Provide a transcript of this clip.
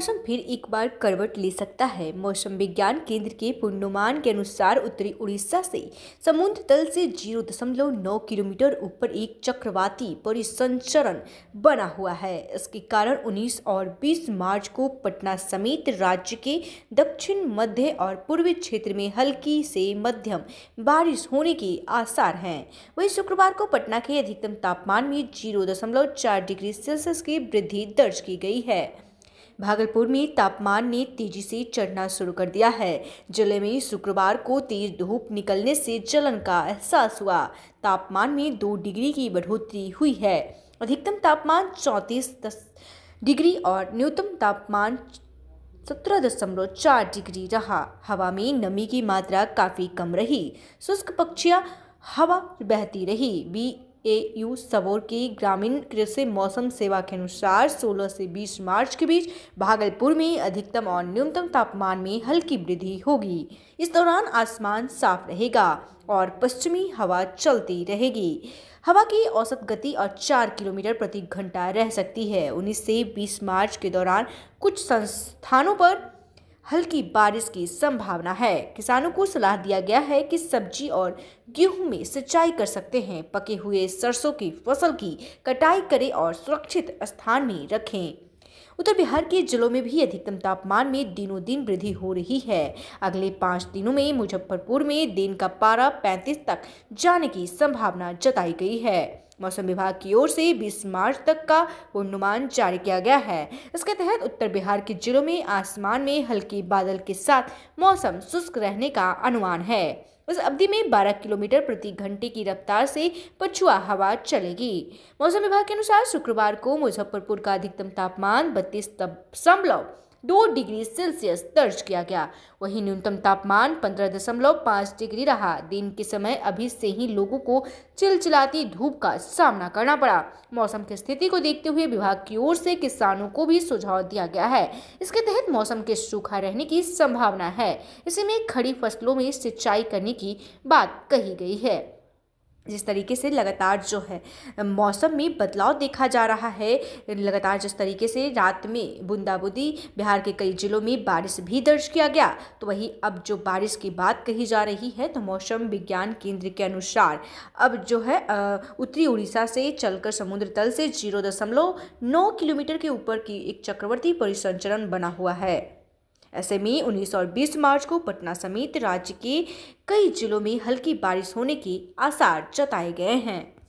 मौसम फिर एक बार करवट ले सकता है मौसम विज्ञान केंद्र के पूर्णुमान के अनुसार उत्तरी उड़ीसा से समुद्र तल से जीरो दशमलव नौ किलोमीटर ऊपर एक चक्रवाती परिसंचरण बना हुआ है इसके कारण 19 और 20 मार्च को पटना समेत राज्य के दक्षिण मध्य और पूर्वी क्षेत्र में हल्की से मध्यम बारिश होने के आसार हैं वही शुक्रवार को पटना के अधिकतम तापमान में जीरो दशमलव चार डिग्री सेल्सियस की वृद्धि दर्ज की गई है भागलपुर में तापमान ने तेजी से चढ़ना शुरू कर दिया है जिले में शुक्रवार को तेज धूप निकलने से जलन का एहसास हुआ तापमान में दो डिग्री की बढ़ोतरी हुई है अधिकतम तापमान चौंतीस डिग्री और न्यूनतम तापमान सत्रह दशमलव चार डिग्री रहा हवा में नमी की मात्रा काफ़ी कम रही शुष्क पक्षियाँ हवा बहती रही बी ए यू सबोर की ग्रामीण कृषि मौसम सेवा के अनुसार 16 से 20 मार्च के बीच भागलपुर में अधिकतम और न्यूनतम तापमान में हल्की वृद्धि होगी इस दौरान आसमान साफ रहेगा और पश्चिमी हवा चलती रहेगी हवा की औसत गति और चार किलोमीटर प्रति घंटा रह सकती है उन्नीस से बीस मार्च के दौरान कुछ संस्थानों पर हल्की बारिश की संभावना है किसानों को सलाह दिया गया है कि सब्जी और गेहूं में सिंचाई कर सकते हैं पके हुए सरसों की फसल की कटाई करें और सुरक्षित स्थान में रखें उत्तर बिहार के जिलों में भी अधिकतम तापमान में दिनों दिन वृद्धि हो रही है अगले पाँच दिनों में मुजफ्फरपुर में दिन का पारा पैंतीस तक जाने की संभावना जताई गई है मौसम विभाग की ओर से 20 मार्च तक का पूर्णुमान जारी किया गया है इसके तहत उत्तर बिहार के जिलों में आसमान में हल्के बादल के साथ मौसम शुष्क रहने का अनुमान है इस अवधि में 12 किलोमीटर प्रति घंटे की रफ्तार से पछुआ हवा चलेगी मौसम विभाग के अनुसार शुक्रवार को मुजफ्फरपुर का अधिकतम तापमान बत्तीस दशमलव दो डिग्री सेल्सियस दर्ज किया गया वहीं न्यूनतम तापमान पंद्रह दशमलव पाँच डिग्री रहा दिन के समय अभी से ही लोगों को चिलचिलाती धूप का सामना करना पड़ा मौसम की स्थिति को देखते हुए विभाग की ओर से किसानों को भी सुझाव दिया गया है इसके तहत मौसम के सूखा रहने की संभावना है इसी में खड़ी फसलों में सिंचाई करने की बात कही गई है जिस तरीके से लगातार जो है मौसम में बदलाव देखा जा रहा है लगातार जिस तरीके से रात में बूंदाबूंदी बिहार के कई जिलों में बारिश भी दर्ज किया गया तो वहीं अब जो बारिश की बात कही जा रही है तो मौसम विज्ञान केंद्र के अनुसार अब जो है उत्तरी उड़ीसा से चलकर समुद्र तल से जीरो दशमलव नौ किलोमीटर के ऊपर की एक चक्रवर्ती परिसंचरण बना हुआ है ऐसे में 19 और 20 मार्च को पटना समेत राज्य के कई जिलों में हल्की बारिश होने के आसार जताए गए हैं